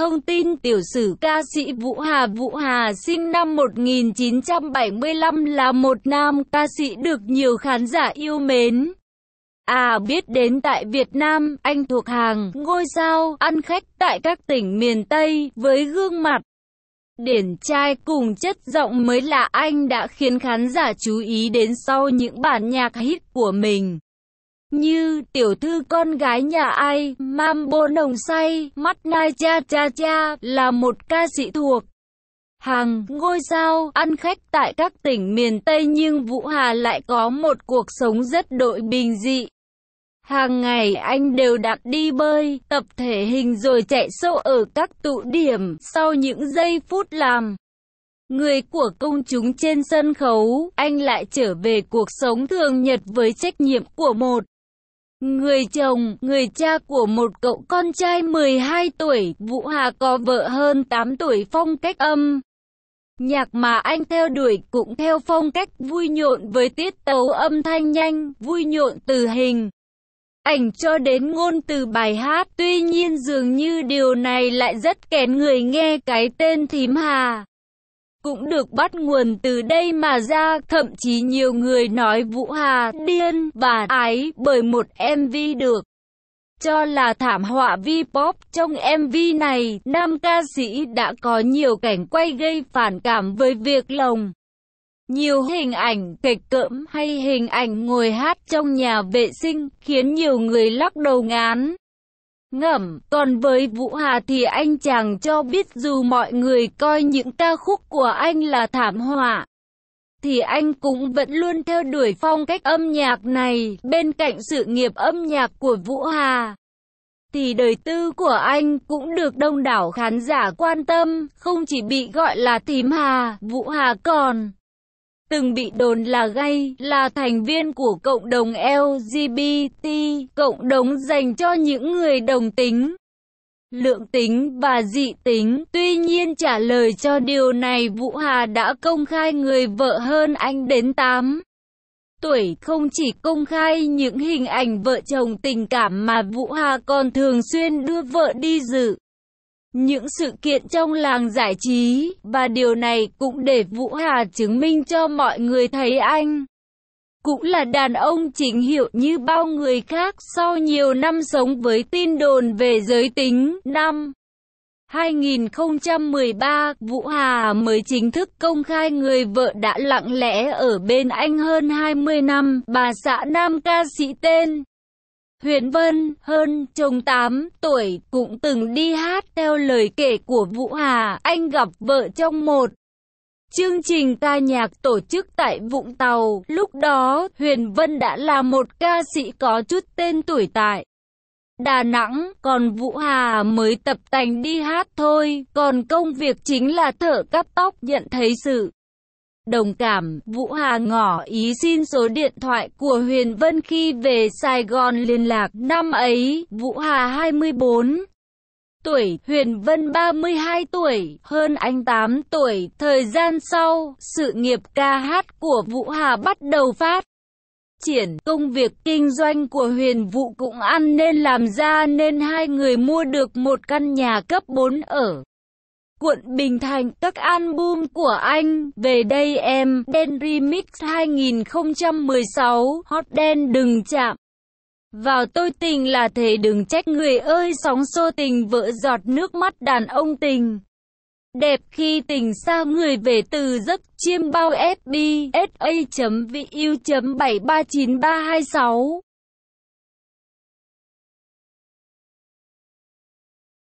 thông tin tiểu sử ca sĩ Vũ Hà Vũ Hà sinh năm 1975 là một nam ca sĩ được nhiều khán giả yêu mến. À biết đến tại Việt Nam, anh thuộc hàng ngôi sao ăn khách tại các tỉnh miền Tây với gương mặt điển trai cùng chất giọng mới lạ anh đã khiến khán giả chú ý đến sau những bản nhạc hit của mình như tiểu thư con gái nhà ai, Mambo nồng say, mắt nai cha cha cha, là một ca sĩ thuộc. Hàng, ngôi sao, ăn khách tại các tỉnh miền Tây nhưng Vũ Hà lại có một cuộc sống rất đội bình dị. Hàng ngày anh đều đặt đi bơi, tập thể hình rồi chạy sâu ở các tụ điểm sau những giây phút làm. Người của công chúng trên sân khấu, anh lại trở về cuộc sống thường nhật với trách nhiệm của một Người chồng, người cha của một cậu con trai 12 tuổi, Vũ Hà có vợ hơn 8 tuổi phong cách âm. Nhạc mà anh theo đuổi cũng theo phong cách vui nhộn với tiết tấu âm thanh nhanh, vui nhộn từ hình. Ảnh cho đến ngôn từ bài hát, tuy nhiên dường như điều này lại rất kén người nghe cái tên Thím Hà cũng được bắt nguồn từ đây mà ra, thậm chí nhiều người nói Vũ Hà điên và ái bởi một MV được cho là thảm họa V-pop. Trong MV này, nam ca sĩ đã có nhiều cảnh quay gây phản cảm với việc lồng. Nhiều hình ảnh kịch cỡm hay hình ảnh ngồi hát trong nhà vệ sinh khiến nhiều người lắc đầu ngán ngẩm. Còn với Vũ Hà thì anh chàng cho biết dù mọi người coi những ca khúc của anh là thảm họa, thì anh cũng vẫn luôn theo đuổi phong cách âm nhạc này. Bên cạnh sự nghiệp âm nhạc của Vũ Hà, thì đời tư của anh cũng được đông đảo khán giả quan tâm, không chỉ bị gọi là Thím Hà, Vũ Hà còn từng bị đồn là gay, là thành viên của cộng đồng LGBT, cộng đồng dành cho những người đồng tính, lượng tính và dị tính. Tuy nhiên trả lời cho điều này Vũ Hà đã công khai người vợ hơn anh đến 8 tuổi không chỉ công khai những hình ảnh vợ chồng tình cảm mà Vũ Hà còn thường xuyên đưa vợ đi dự những sự kiện trong làng giải trí, và điều này cũng để Vũ Hà chứng minh cho mọi người thấy anh. Cũng là đàn ông chính hiệu như bao người khác sau nhiều năm sống với tin đồn về giới tính. Năm 2013, Vũ Hà mới chính thức công khai người vợ đã lặng lẽ ở bên anh hơn 20 năm, bà xã nam ca sĩ tên Huyền Vân, hơn chồng 8 tuổi, cũng từng đi hát theo lời kể của Vũ Hà, anh gặp vợ trong một chương trình ca nhạc tổ chức tại Vũng Tàu. Lúc đó, Huyền Vân đã là một ca sĩ có chút tên tuổi tại Đà Nẵng, còn Vũ Hà mới tập tành đi hát thôi, còn công việc chính là thở cắt tóc nhận thấy sự đồng cảm, Vũ Hà ngỏ ý xin số điện thoại của Huyền Vân khi về Sài Gòn liên lạc. Năm ấy, Vũ Hà 24 tuổi, Huyền Vân 32 tuổi, hơn anh 8 tuổi. Thời gian sau, sự nghiệp ca hát của Vũ Hà bắt đầu phát triển công việc kinh doanh của Huyền Vũ cũng ăn nên làm ra nên hai người mua được một căn nhà cấp 4 ở quận Bình thành, các album của anh, Về đây em, Đen Remix 2016, Hot Đen đừng chạm. Vào tôi tình là thế đừng trách người ơi sóng xô tình vỡ giọt nước mắt đàn ông tình. Đẹp khi tình xa người về từ giấc chiêm bao fb sa.vu739326